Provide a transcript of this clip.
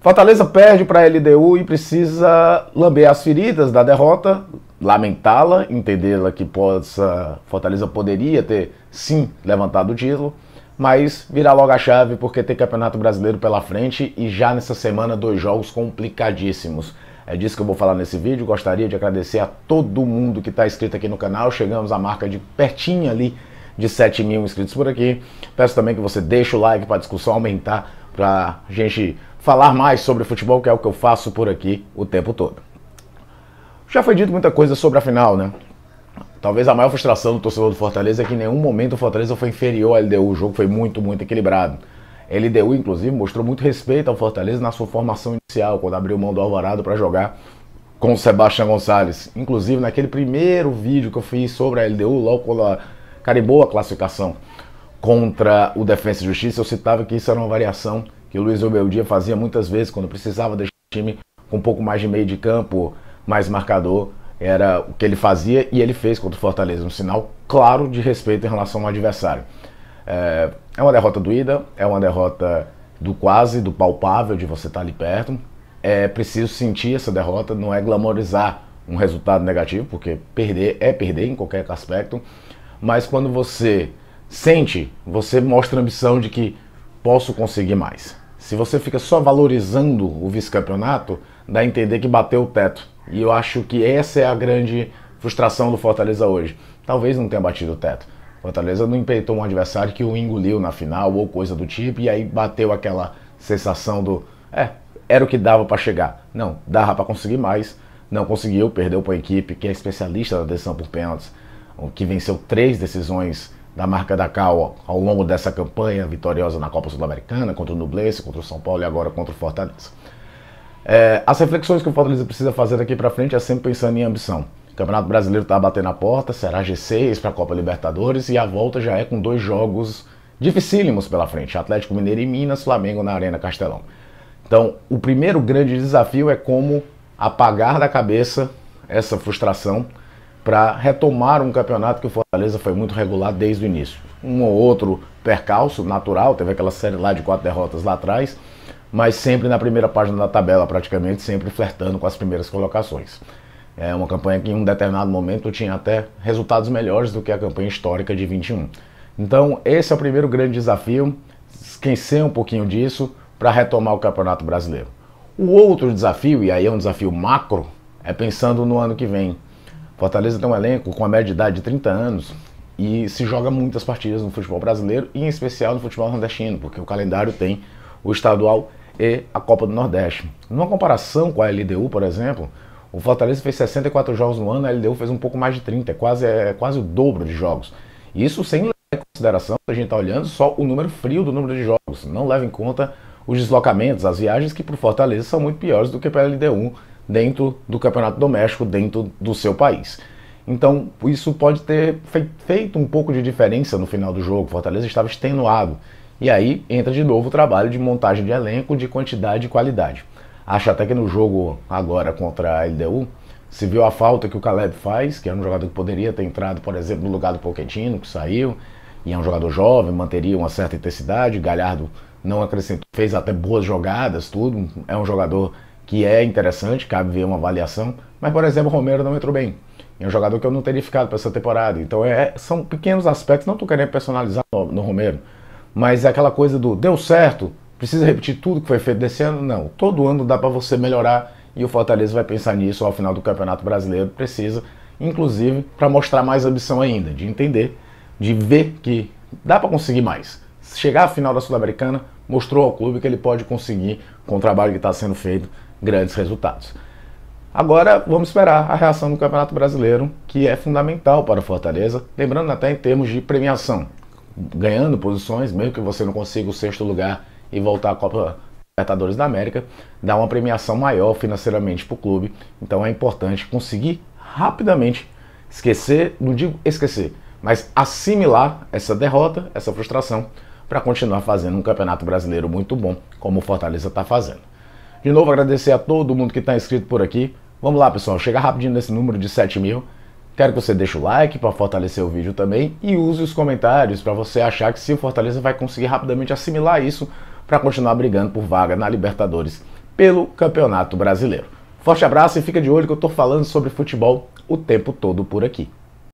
Fortaleza perde para a LDU e precisa lamber as feridas da derrota, lamentá-la, entendê-la que possa Fortaleza poderia ter sim levantado o título, mas virar logo a chave porque tem Campeonato Brasileiro pela frente e já nessa semana dois jogos complicadíssimos. É disso que eu vou falar nesse vídeo. Gostaria de agradecer a todo mundo que está inscrito aqui no canal. Chegamos à marca de pertinho ali de 7 mil inscritos por aqui. Peço também que você deixe o like para a discussão aumentar, para a gente falar mais sobre futebol, que é o que eu faço por aqui o tempo todo. Já foi dito muita coisa sobre a final, né? Talvez a maior frustração do torcedor do Fortaleza é que em nenhum momento o Fortaleza foi inferior à LDU. O jogo foi muito, muito equilibrado. A LDU, inclusive, mostrou muito respeito ao Fortaleza na sua formação inicial, quando abriu mão do Alvarado para jogar com o Sebastião Gonçalves. Inclusive, naquele primeiro vídeo que eu fiz sobre a LDU, logo quando carimbou a classificação contra o Defensa e Justiça, eu citava que isso era uma variação que o Luiz Obeldia fazia muitas vezes quando precisava deixar o time com um pouco mais de meio de campo, mais marcador, era o que ele fazia e ele fez contra o Fortaleza, um sinal claro de respeito em relação ao adversário. É, é, uma derrota doída, é uma derrota do quase, do palpável, de você estar ali perto. É preciso sentir essa derrota, não é glamorizar um resultado negativo, porque perder é perder em qualquer aspecto, mas quando você sente, você mostra a ambição de que posso conseguir mais. Se você fica só valorizando o vice-campeonato, dá a entender que bateu o teto. E eu acho que essa é a grande frustração do Fortaleza hoje. Talvez não tenha batido o teto. Fortaleza não empeitou um adversário que o engoliu na final ou coisa do tipo, e aí bateu aquela sensação do é, era o que dava para chegar. Não, dava para conseguir mais, não conseguiu, perdeu para a equipe que é especialista da decisão por pênaltis, que venceu três decisões da marca da Cal ao longo dessa campanha vitoriosa na Copa Sul-Americana, contra o Nublense, contra o São Paulo e agora contra o Fortaleza. É, as reflexões que o Fortaleza precisa fazer daqui para frente é sempre pensando em ambição. O Campeonato Brasileiro está batendo a porta, será G6 para a Copa Libertadores e a volta já é com dois jogos dificílimos pela frente: Atlético Mineiro e Minas, Flamengo na Arena Castelão. Então, o primeiro grande desafio é como apagar da cabeça essa frustração para retomar um campeonato que o Fortaleza foi muito regular desde o início. Um ou outro percalço natural, teve aquela série lá de quatro derrotas lá atrás, mas sempre na primeira página da tabela, praticamente, sempre flertando com as primeiras colocações. É uma campanha que em um determinado momento tinha até resultados melhores do que a campanha histórica de 21. Então, esse é o primeiro grande desafio, esquecer um pouquinho disso para retomar o Campeonato Brasileiro. O outro desafio, e aí é um desafio macro, é pensando no ano que vem Fortaleza tem um elenco com a média de idade de 30 anos e se joga muitas partidas no futebol brasileiro e em especial no futebol nordestino, porque o calendário tem o estadual e a Copa do Nordeste. Numa comparação com a LDU, por exemplo, o Fortaleza fez 64 jogos no ano, a LDU fez um pouco mais de 30, é quase, é quase o dobro de jogos. isso sem levar em consideração, a gente está olhando só o número frio do número de jogos, não leva em conta os deslocamentos, as viagens que para o Fortaleza são muito piores do que para a LDU dentro do campeonato doméstico, dentro do seu país. Então, isso pode ter feito um pouco de diferença no final do jogo. Fortaleza estava extenuado. E aí entra de novo o trabalho de montagem de elenco, de quantidade e qualidade. Acho até que no jogo agora contra a LDU, se viu a falta que o Caleb faz, que era é um jogador que poderia ter entrado, por exemplo, no lugar do Pochettino, que saiu, e é um jogador jovem, manteria uma certa intensidade. Galhardo não acrescentou, fez até boas jogadas, tudo. É um jogador que é interessante, cabe ver uma avaliação, mas por exemplo, o Romero não entrou bem. É um jogador que eu não teria ficado para essa temporada. Então é, são pequenos aspectos, não estou querendo personalizar no, no Romero, mas é aquela coisa do deu certo, precisa repetir tudo que foi feito desse ano? Não. Todo ano dá para você melhorar e o Fortaleza vai pensar nisso ao final do Campeonato Brasileiro. Precisa, inclusive, para mostrar mais ambição ainda, de entender, de ver que dá para conseguir mais. Chegar à final da Sul-Americana mostrou ao clube que ele pode conseguir com o trabalho que está sendo feito grandes resultados. Agora vamos esperar a reação do Campeonato Brasileiro, que é fundamental para o Fortaleza, lembrando até em termos de premiação, ganhando posições, mesmo que você não consiga o sexto lugar e voltar à Copa Libertadores da América, dá uma premiação maior financeiramente para o clube. Então é importante conseguir rapidamente esquecer, não digo esquecer, mas assimilar essa derrota, essa frustração, para continuar fazendo um Campeonato Brasileiro muito bom, como o Fortaleza está fazendo. De novo, agradecer a todo mundo que está inscrito por aqui. Vamos lá, pessoal, chega rapidinho nesse número de 7 mil. Quero que você deixe o like para fortalecer o vídeo também e use os comentários para você achar que se o Fortaleza vai conseguir rapidamente assimilar isso para continuar brigando por vaga na Libertadores pelo Campeonato Brasileiro. Forte abraço e fica de olho que eu estou falando sobre futebol o tempo todo por aqui.